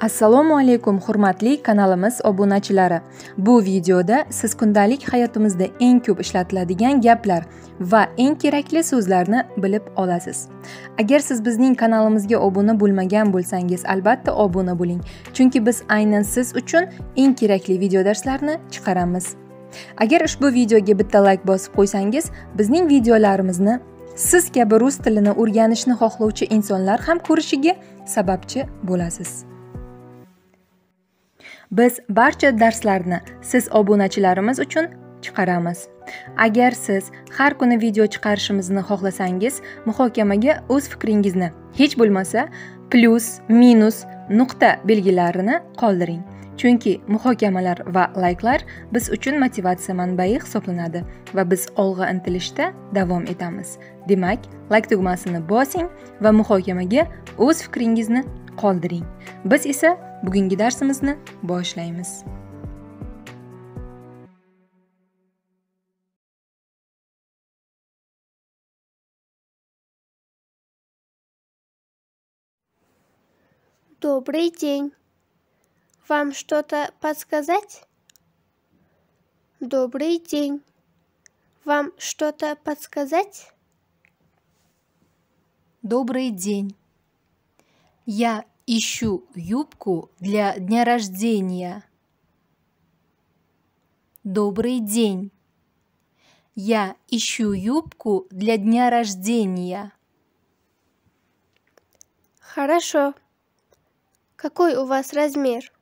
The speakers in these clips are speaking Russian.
assalomu alaykum hurmatli kanalimiz obunachilari bu videoda siz kundalik hayotimizda eng ko'p ishlatiladigan gaplar va eng kerakli so'zlarni bilib olasiz agar siz bizning kanalimizga obuna bo'lmagan bo'lsangiz albatta obuna bo'ling chunki biz aynan siz uchun eng kerakli video darslarni chiqaramiz agar ushbu videoga bitta layk bosib qo'ysangiz bizning videolarimizni siz kabi rus tilini o'rganishni xohlovchi insonlar ham ko'rishiga sababchi bo'lasiz biz barcha darslarni siz obunachilarimiz uchun chiqaramiz agar siz har kuni video chiqarishimizni xohlasangiz muhokamaga o'z fikringizni hech bo'lmasa plyus minus nuqta belgilarini qoldiring chunki muhokamalar va layklar biz uchun motivatsiya manbai hisoblanadi va biz olg'a intilishda davom etamiz demak layk tugmasini bosing va muhokamaga o'z fikringizni qoldiring biz esa bugungi darsimizni boshlaymiz Добрый день. Вам что-то подсказать? Добрый день. Вам что-то подсказать? Добрый день. Я Ищу юбку для дня рождения. Добрый день. Я ищу юбку для дня рождения. Хорошо. Какой у вас размер?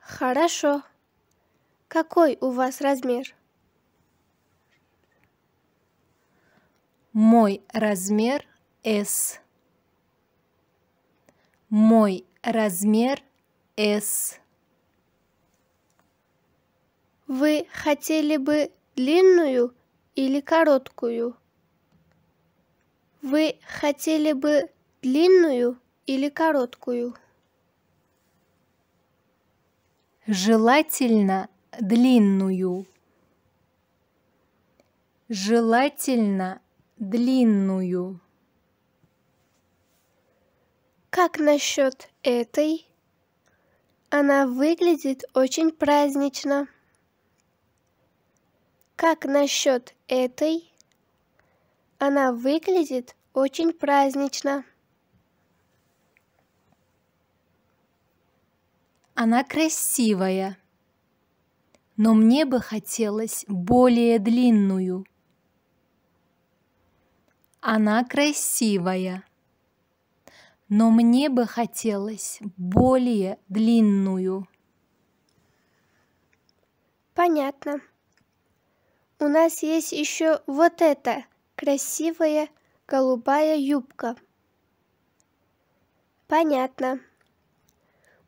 Хорошо. Какой у вас размер? Мой размер S. Мой размер S. Вы хотели бы длинную или короткую? Вы хотели бы длинную или короткую? Желательно длинную. Желательно длинную. Как насчет этой? Она выглядит очень празднично. Как насчет этой? Она выглядит очень празднично. Она красивая, но мне бы хотелось более длинную. Она красивая но мне бы хотелось более длинную. Понятно. У нас есть еще вот эта красивая голубая юбка. Понятно.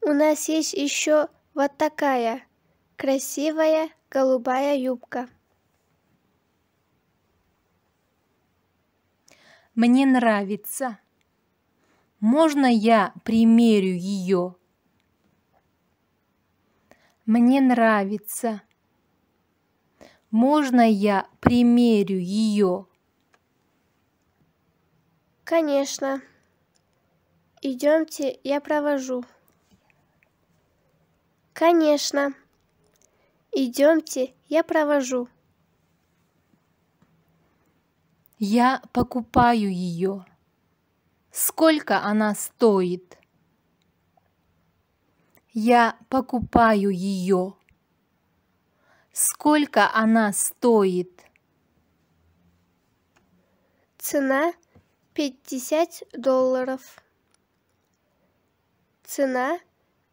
У нас есть еще вот такая красивая голубая юбка. Мне нравится. Можно я примерю ее? Мне нравится. Можно я примерю ее? Конечно. Идемте, я провожу. Конечно. Идемте, я провожу. Я покупаю ее. Сколько она стоит? Я покупаю ее. Сколько она стоит? Цена 50 долларов. Цена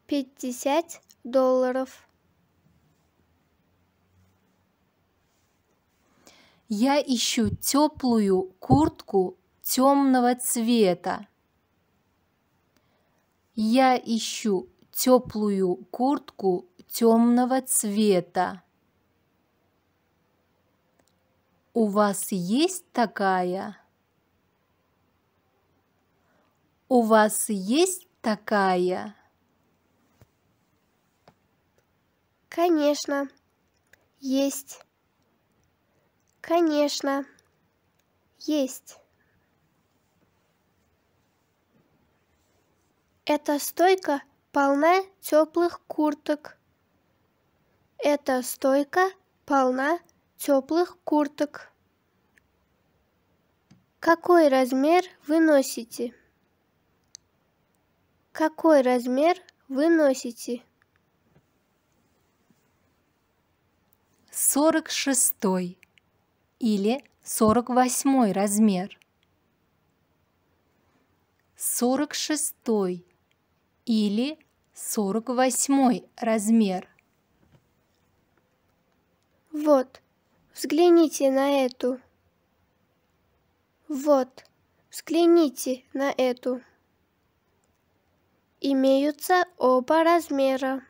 50 долларов. Я ищу теплую куртку темного цвета. Я ищу теплую куртку темного цвета. У вас есть такая? У вас есть такая? Конечно, есть. Конечно, есть. Эта стойка полна теплых курток. Эта стойка полна теплых курток. Какой размер вы носите? Какой размер вы носите? Сорок шестой или сорок восьмой размер. Сорок шестой или 48 размер. Вот, взгляните на эту. Вот, взгляните на эту. Имеются оба размера.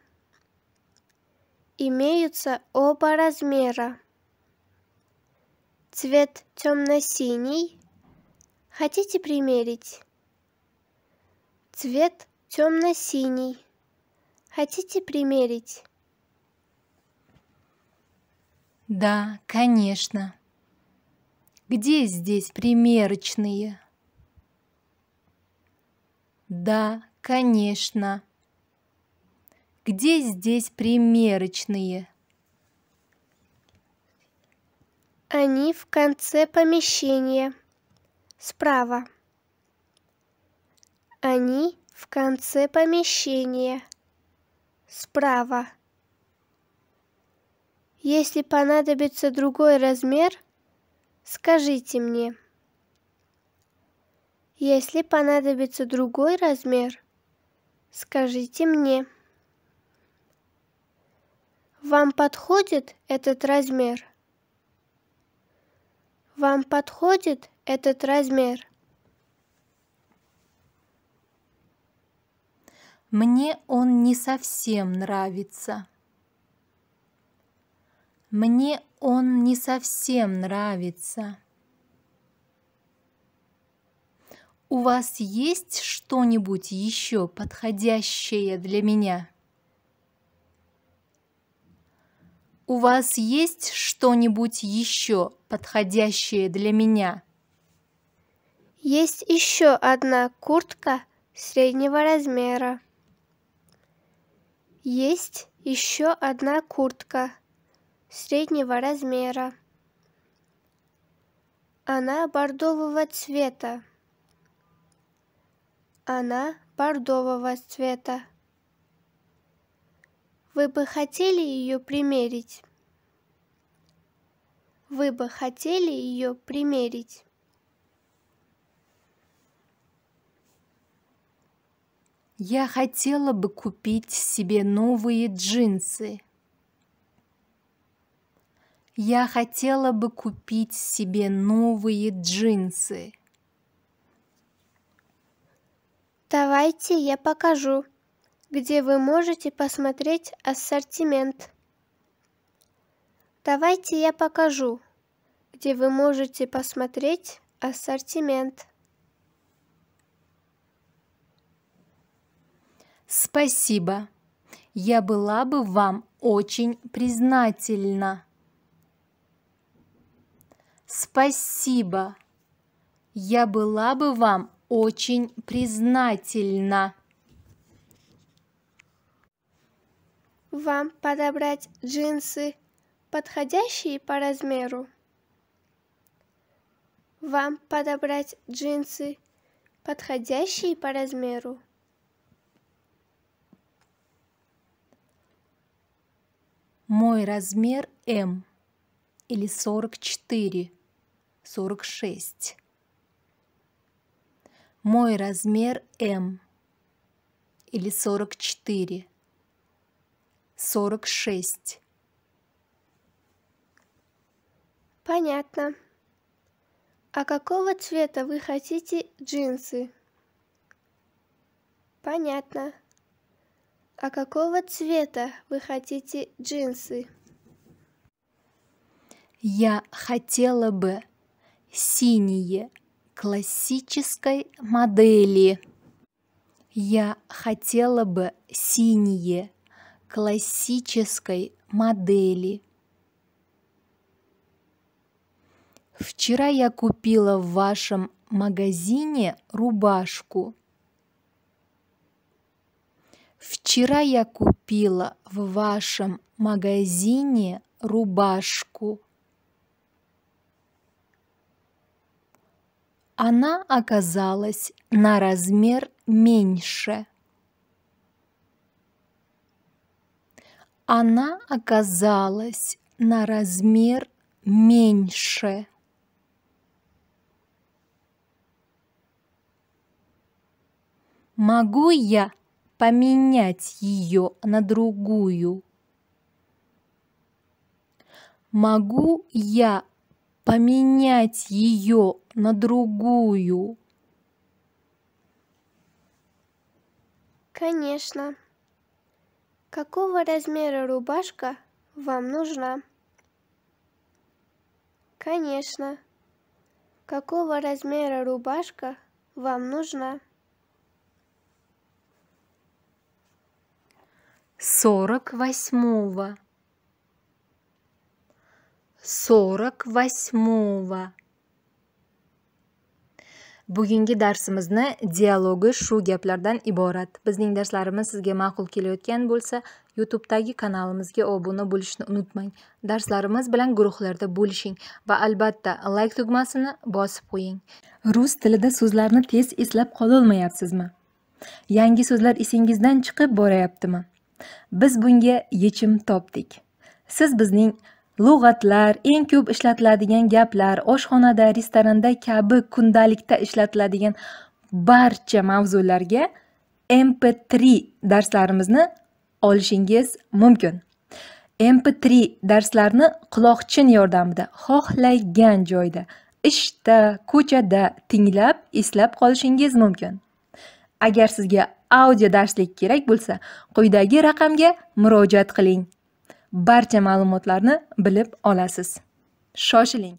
Имеются оба размера. Цвет темно-синий. Хотите примерить? Цвет темно-синий. Хотите примерить? Да, конечно. Где здесь примерочные? Да, конечно. Где здесь примерочные? Они в конце помещения, справа. Они в конце помещения, справа. Если понадобится другой размер, скажите мне. Если понадобится другой размер, скажите мне. Вам подходит этот размер? Вам подходит этот размер? Мне он не совсем нравится. Мне он не совсем нравится. У вас есть что-нибудь еще подходящее для меня? У вас есть что-нибудь еще подходящее для меня? Есть еще одна куртка среднего размера. Есть еще одна куртка среднего размера. Она бордового цвета. Она бордового цвета. Вы бы хотели ее примерить? Вы бы хотели ее примерить? Я хотела бы купить себе новые джинсы. Я хотела бы купить себе новые джинсы. Давайте я покажу, где вы можете посмотреть ассортимент. Давайте я покажу, где вы можете посмотреть ассортимент. Спасибо. Я была бы вам очень признательна. Спасибо. Я была бы вам очень признательна. Вам подобрать джинсы, подходящие по размеру. Вам подобрать джинсы, подходящие по размеру. Мой размер М или 44, 46. Мой размер М или 44, 46. Понятно. А какого цвета вы хотите джинсы? Понятно. А какого цвета вы хотите джинсы? Я хотела бы синие классической модели. Я хотела бы синие классической модели. Вчера я купила в вашем магазине рубашку – Вчера я купила в вашем магазине рубашку. Она оказалась на размер меньше. Она оказалась на размер меньше. Могу я поменять ее на другую? Могу я поменять ее на другую? Конечно. Какого размера рубашка вам нужна? Конечно. Какого размера рубашка вам нужна? сорок восьмого, сорок восьмого. bugungi darsimizni dialogi shu gaplardan iborat bizning darslarimiz sizga ma'qul kelayotgan bo'lsa youtubedagi kanalimizga obuna bo'lishni unutmang darslarimiz bilan guruhlarda bo'lishing va albatta layk like tugmasini bosib qo'ying rus tilida so'zlarni tez eslab qololmayapsizmi yangi so'zlar esingizdan chiqib borayaptimi biz bunga yechim topdik siz bizning lug'atlar eng ko'p ishlatiladigan gaplar oshxonada restoranda kabi kundalikda ishlatiladigan barcha mavzularga mp3 darslarimizni olishingiz mumkin mp3 darslarni quloqchin yordamida xohlagan joyda ishda ko'chada tinglab eslab qolishingiz mumkin agar sizga audio darslik kerak bo'lsa quyidagi raqamga murojaat qiling barcha ma'lumotlarni bilib olasiz shoshiling